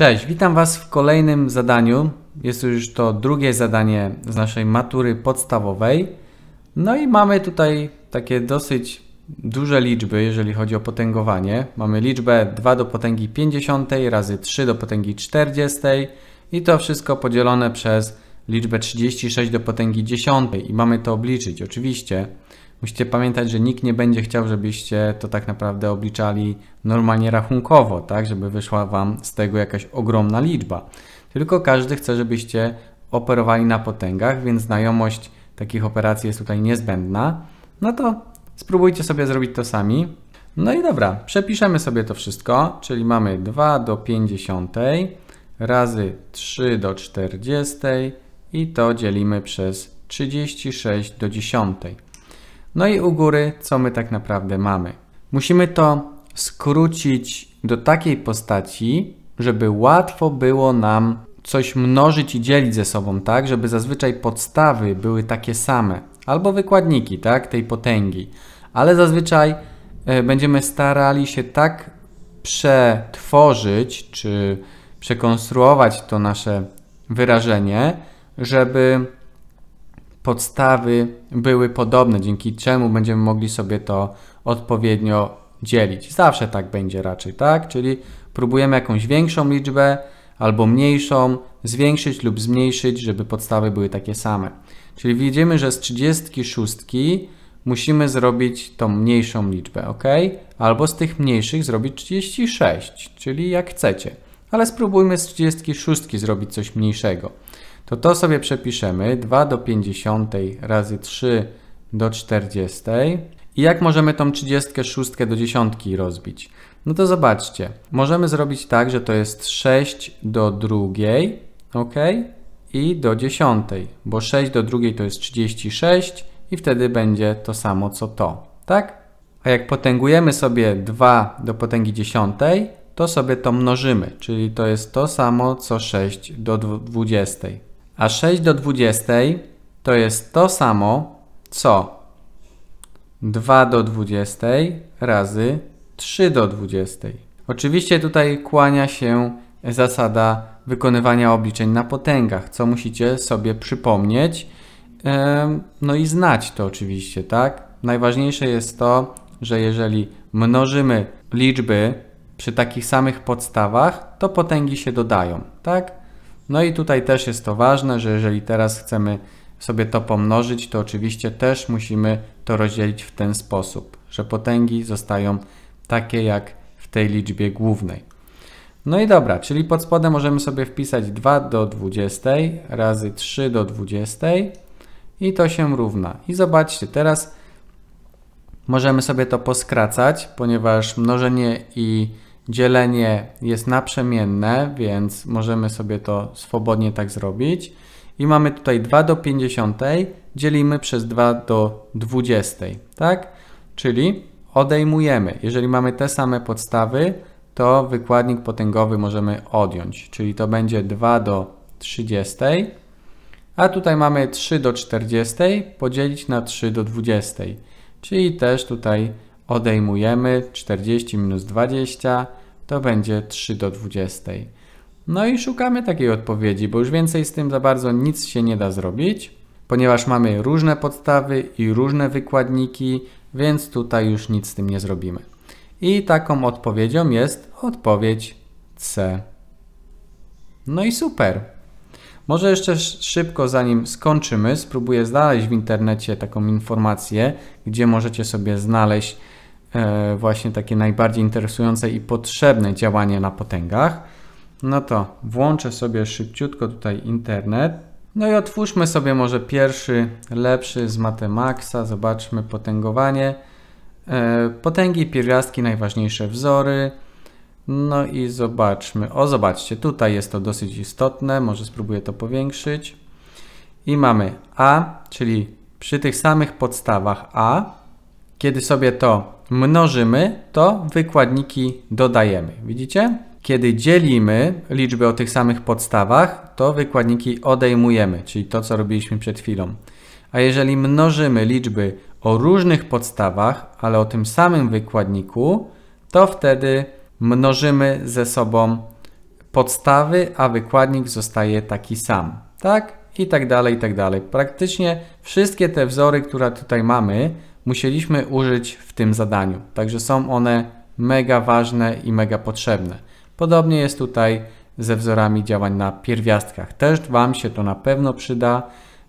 Cześć, witam Was w kolejnym zadaniu. Jest już to drugie zadanie z naszej matury podstawowej. No i mamy tutaj takie dosyć duże liczby, jeżeli chodzi o potęgowanie. Mamy liczbę 2 do potęgi 50 razy 3 do potęgi 40 i to wszystko podzielone przez liczbę 36 do potęgi 10 i mamy to obliczyć, oczywiście, musicie pamiętać, że nikt nie będzie chciał, żebyście to tak naprawdę obliczali normalnie rachunkowo, tak, żeby wyszła Wam z tego jakaś ogromna liczba. Tylko każdy chce, żebyście operowali na potęgach, więc znajomość takich operacji jest tutaj niezbędna. No to spróbujcie sobie zrobić to sami. No i dobra, przepiszemy sobie to wszystko, czyli mamy 2 do 50 razy 3 do 40 i to dzielimy przez 36 do dziesiątej. No i u góry co my tak naprawdę mamy? Musimy to skrócić do takiej postaci, żeby łatwo było nam coś mnożyć i dzielić ze sobą, tak? Żeby zazwyczaj podstawy były takie same, albo wykładniki, tak? Tej potęgi. Ale zazwyczaj e, będziemy starali się tak przetworzyć czy przekonstruować to nasze wyrażenie, żeby podstawy były podobne, dzięki czemu będziemy mogli sobie to odpowiednio dzielić. Zawsze tak będzie raczej, tak? Czyli próbujemy jakąś większą liczbę albo mniejszą zwiększyć lub zmniejszyć, żeby podstawy były takie same. Czyli widzimy, że z 36 musimy zrobić tą mniejszą liczbę, ok? Albo z tych mniejszych zrobić 36, czyli jak chcecie ale spróbujmy z 36 zrobić coś mniejszego. To to sobie przepiszemy 2 do 50 razy 3 do 40. I jak możemy tą 36 do 10 rozbić? No to zobaczcie, możemy zrobić tak, że to jest 6 do drugiej, ok? I do dziesiątej, bo 6 do drugiej to jest 36 i wtedy będzie to samo co to, tak? A jak potęgujemy sobie 2 do potęgi dziesiątej, to sobie to mnożymy, czyli to jest to samo co 6 do 20. A 6 do 20 to jest to samo co 2 do 20 razy 3 do 20. Oczywiście tutaj kłania się zasada wykonywania obliczeń na potęgach, co musicie sobie przypomnieć, no i znać to oczywiście, tak? Najważniejsze jest to, że jeżeli mnożymy liczby przy takich samych podstawach, to potęgi się dodają, tak? No i tutaj też jest to ważne, że jeżeli teraz chcemy sobie to pomnożyć, to oczywiście też musimy to rozdzielić w ten sposób, że potęgi zostają takie jak w tej liczbie głównej. No i dobra, czyli pod spodem możemy sobie wpisać 2 do 20 razy 3 do 20 i to się równa. I zobaczcie, teraz możemy sobie to poskracać, ponieważ mnożenie i dzielenie jest naprzemienne, więc możemy sobie to swobodnie tak zrobić. I mamy tutaj 2 do 50 dzielimy przez 2 do 20, tak? Czyli odejmujemy. Jeżeli mamy te same podstawy, to wykładnik potęgowy możemy odjąć, czyli to będzie 2 do 30, a tutaj mamy 3 do 40 podzielić na 3 do 20, czyli też tutaj odejmujemy 40 minus 20 to będzie 3 do 20. No i szukamy takiej odpowiedzi, bo już więcej z tym za bardzo nic się nie da zrobić, ponieważ mamy różne podstawy i różne wykładniki, więc tutaj już nic z tym nie zrobimy. I taką odpowiedzią jest odpowiedź C. No i super. Może jeszcze szybko, zanim skończymy, spróbuję znaleźć w internecie taką informację, gdzie możecie sobie znaleźć E, właśnie takie najbardziej interesujące i potrzebne działanie na potęgach, no to włączę sobie szybciutko tutaj internet. No i otwórzmy sobie może pierwszy, lepszy z Matemaxa. Zobaczmy potęgowanie. E, potęgi, pierwiastki, najważniejsze wzory. No i zobaczmy. O, zobaczcie, tutaj jest to dosyć istotne. Może spróbuję to powiększyć. I mamy A, czyli przy tych samych podstawach A kiedy sobie to mnożymy, to wykładniki dodajemy. Widzicie? Kiedy dzielimy liczby o tych samych podstawach, to wykładniki odejmujemy, czyli to, co robiliśmy przed chwilą. A jeżeli mnożymy liczby o różnych podstawach, ale o tym samym wykładniku, to wtedy mnożymy ze sobą podstawy, a wykładnik zostaje taki sam. Tak? I tak dalej, i tak dalej. Praktycznie wszystkie te wzory, które tutaj mamy, musieliśmy użyć w tym zadaniu. Także są one mega ważne i mega potrzebne. Podobnie jest tutaj ze wzorami działań na pierwiastkach. Też Wam się to na pewno przyda,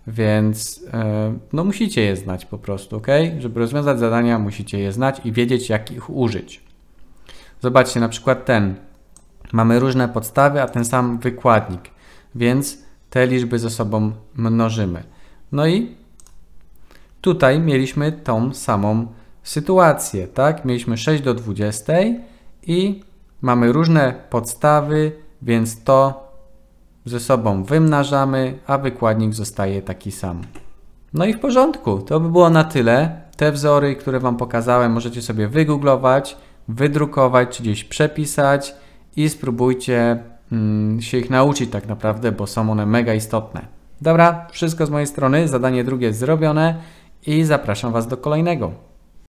więc e, no musicie je znać po prostu, ok? Żeby rozwiązać zadania, musicie je znać i wiedzieć, jak ich użyć. Zobaczcie, na przykład ten. Mamy różne podstawy, a ten sam wykładnik, więc te liczby ze sobą mnożymy. No i Tutaj mieliśmy tą samą sytuację, tak? Mieliśmy 6 do 20 i mamy różne podstawy, więc to ze sobą wymnażamy, a wykładnik zostaje taki sam. No i w porządku, to by było na tyle. Te wzory, które Wam pokazałem, możecie sobie wygooglować, wydrukować czy gdzieś przepisać i spróbujcie mm, się ich nauczyć tak naprawdę, bo są one mega istotne. Dobra, wszystko z mojej strony, zadanie drugie zrobione i zapraszam Was do kolejnego.